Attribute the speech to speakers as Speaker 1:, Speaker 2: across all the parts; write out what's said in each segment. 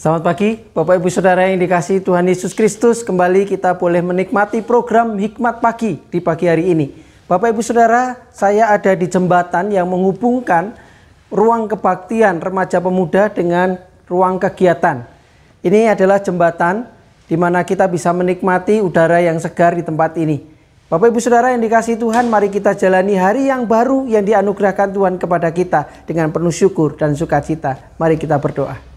Speaker 1: Selamat pagi, Bapak Ibu Saudara yang dikasih Tuhan Yesus Kristus. Kembali kita boleh menikmati program Hikmat Pagi di pagi hari ini. Bapak Ibu Saudara, saya ada di jembatan yang menghubungkan ruang kebaktian remaja pemuda dengan ruang kegiatan. Ini adalah jembatan di mana kita bisa menikmati udara yang segar di tempat ini. Bapak Ibu Saudara yang dikasih Tuhan, mari kita jalani hari yang baru yang dianugerahkan Tuhan kepada kita dengan penuh syukur dan sukacita. Mari kita berdoa.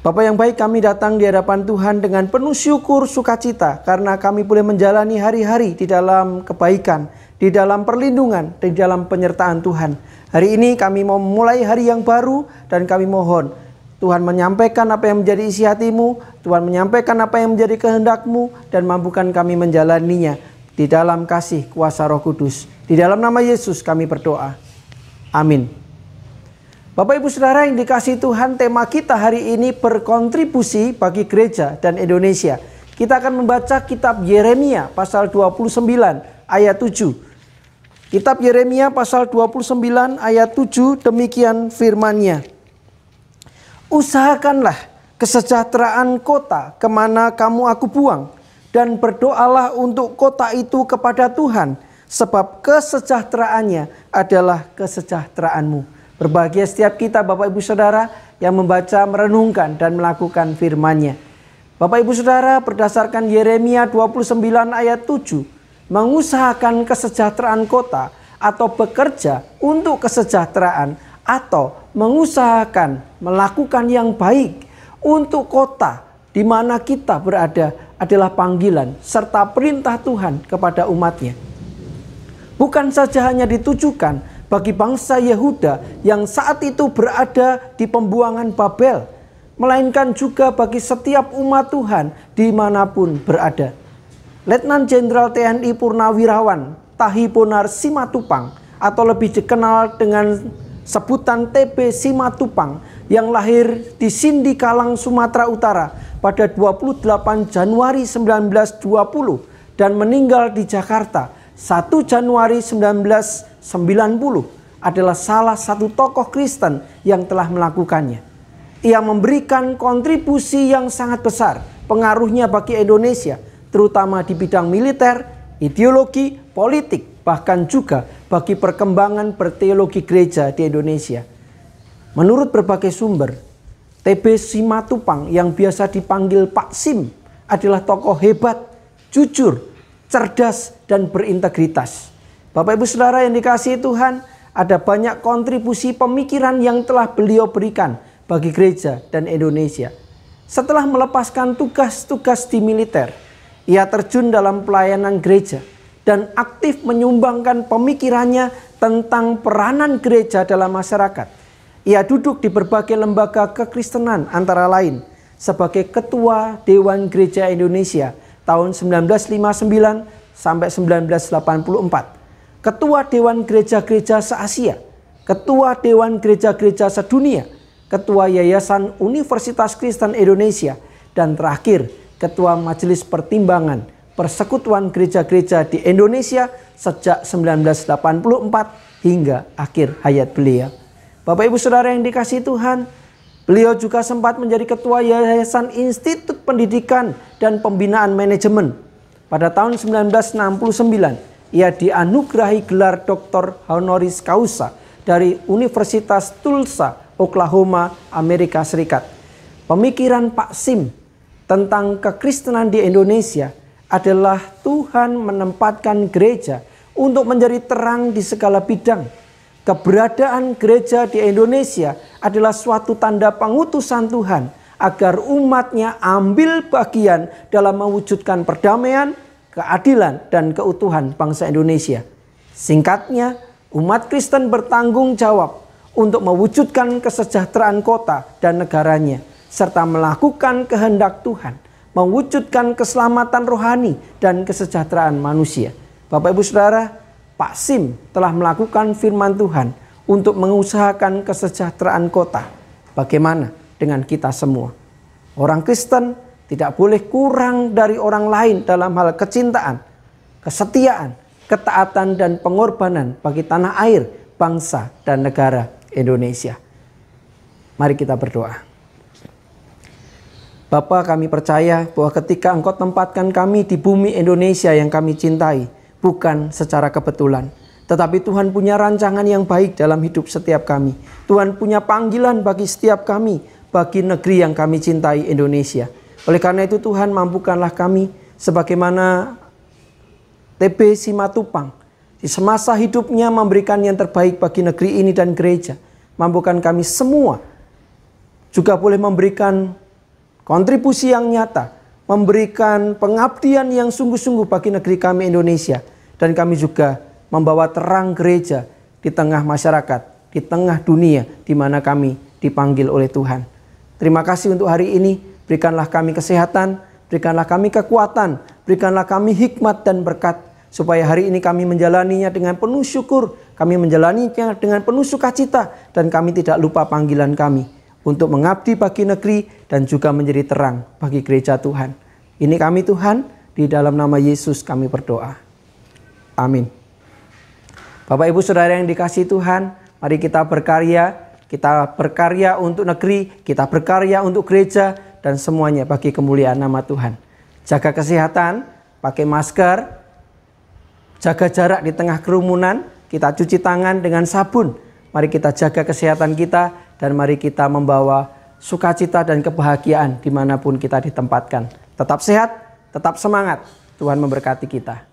Speaker 1: Bapak yang baik kami datang di hadapan Tuhan dengan penuh syukur sukacita karena kami boleh menjalani hari-hari di dalam kebaikan, di dalam perlindungan, di dalam penyertaan Tuhan. Hari ini kami mau mulai hari yang baru dan kami mohon Tuhan menyampaikan apa yang menjadi isi hatimu, Tuhan menyampaikan apa yang menjadi kehendakmu dan mampukan kami menjalaninya di dalam kasih kuasa roh kudus. Di dalam nama Yesus kami berdoa. Amin. Bapak Ibu Saudara yang dikasih Tuhan, tema kita hari ini berkontribusi bagi gereja dan Indonesia. Kita akan membaca kitab Yeremia pasal 29 ayat 7. Kitab Yeremia pasal 29 ayat 7 demikian firmannya. Usahakanlah kesejahteraan kota kemana kamu aku buang dan berdoalah untuk kota itu kepada Tuhan sebab kesejahteraannya adalah kesejahteraanmu Berbahagia setiap kita Bapak Ibu Saudara yang membaca, merenungkan dan melakukan firman-Nya. Bapak Ibu Saudara berdasarkan Yeremia 29 ayat 7 mengusahakan kesejahteraan kota atau bekerja untuk kesejahteraan atau mengusahakan melakukan yang baik untuk kota di mana kita berada adalah panggilan serta perintah Tuhan kepada umatnya. Bukan saja hanya ditujukan bagi bangsa Yehuda yang saat itu berada di pembuangan Babel, melainkan juga bagi setiap umat Tuhan dimanapun berada. Letnan Jenderal TNI Purnawirawan Tahiponar Simatupang atau lebih dikenal dengan sebutan TP Simatupang yang lahir di Sindikalang Sumatera Utara pada 28 Januari 1920 dan meninggal di Jakarta 1 Januari 1990 adalah salah satu tokoh Kristen yang telah melakukannya. Ia memberikan kontribusi yang sangat besar pengaruhnya bagi Indonesia, terutama di bidang militer, ideologi, politik, bahkan juga bagi perkembangan berteologi gereja di Indonesia. Menurut berbagai sumber, TB Simatupang yang biasa dipanggil Pak Sim adalah tokoh hebat, jujur, cerdas, dan berintegritas. Bapak ibu saudara yang dikasihi Tuhan, ada banyak kontribusi pemikiran yang telah beliau berikan bagi gereja dan Indonesia. Setelah melepaskan tugas-tugas di militer, ia terjun dalam pelayanan gereja dan aktif menyumbangkan pemikirannya tentang peranan gereja dalam masyarakat. Ia duduk di berbagai lembaga kekristenan antara lain sebagai Ketua Dewan Gereja Indonesia tahun 1959 sampai 1984. Ketua Dewan Gereja-Gereja se-Asia, Ketua Dewan Gereja-Gereja sedunia, Ketua Yayasan Universitas Kristen Indonesia, dan terakhir Ketua Majelis Pertimbangan Persekutuan Gereja-Gereja di Indonesia sejak 1984 hingga akhir hayat beliau. Bapak Ibu Saudara yang dikasih Tuhan, Beliau juga sempat menjadi ketua Yayasan Institut Pendidikan dan Pembinaan Manajemen. Pada tahun 1969, ia dianugerahi gelar Doktor Honoris Causa dari Universitas Tulsa, Oklahoma, Amerika Serikat. Pemikiran Pak Sim tentang kekristenan di Indonesia adalah Tuhan menempatkan gereja untuk menjadi terang di segala bidang. Keberadaan gereja di Indonesia adalah suatu tanda pengutusan Tuhan agar umatnya ambil bagian dalam mewujudkan perdamaian, keadilan, dan keutuhan bangsa Indonesia. Singkatnya, umat Kristen bertanggung jawab untuk mewujudkan kesejahteraan kota dan negaranya, serta melakukan kehendak Tuhan, mewujudkan keselamatan rohani dan kesejahteraan manusia. Bapak, ibu, saudara, Pak Sim telah melakukan firman Tuhan untuk mengusahakan kesejahteraan kota. Bagaimana dengan kita semua? Orang Kristen tidak boleh kurang dari orang lain dalam hal kecintaan, kesetiaan, ketaatan dan pengorbanan bagi tanah air, bangsa dan negara Indonesia. Mari kita berdoa. Bapa kami percaya bahwa ketika engkau tempatkan kami di bumi Indonesia yang kami cintai, bukan secara kebetulan, tetapi Tuhan punya rancangan yang baik dalam hidup setiap kami. Tuhan punya panggilan bagi setiap kami, bagi negeri yang kami cintai Indonesia. Oleh karena itu Tuhan mampukanlah kami sebagaimana TB Simatupang di semasa hidupnya memberikan yang terbaik bagi negeri ini dan gereja. Mampukan kami semua juga boleh memberikan kontribusi yang nyata, memberikan pengabdian yang sungguh-sungguh bagi negeri kami Indonesia. Dan kami juga membawa terang gereja di tengah masyarakat, di tengah dunia di mana kami dipanggil oleh Tuhan. Terima kasih untuk hari ini. Berikanlah kami kesehatan, berikanlah kami kekuatan, berikanlah kami hikmat dan berkat supaya hari ini kami menjalaninya dengan penuh syukur, kami menjalaninya dengan penuh sukacita dan kami tidak lupa panggilan kami untuk mengabdi bagi negeri dan juga menjadi terang bagi gereja Tuhan. Ini kami Tuhan, di dalam nama Yesus kami berdoa. Amin. Bapak Ibu Saudara yang dikasih Tuhan, mari kita berkarya, kita berkarya untuk negeri, kita berkarya untuk gereja dan semuanya bagi kemuliaan nama Tuhan. Jaga kesehatan, pakai masker, jaga jarak di tengah kerumunan, kita cuci tangan dengan sabun. Mari kita jaga kesehatan kita dan mari kita membawa sukacita dan kebahagiaan dimanapun kita ditempatkan. Tetap sehat, tetap semangat. Tuhan memberkati kita.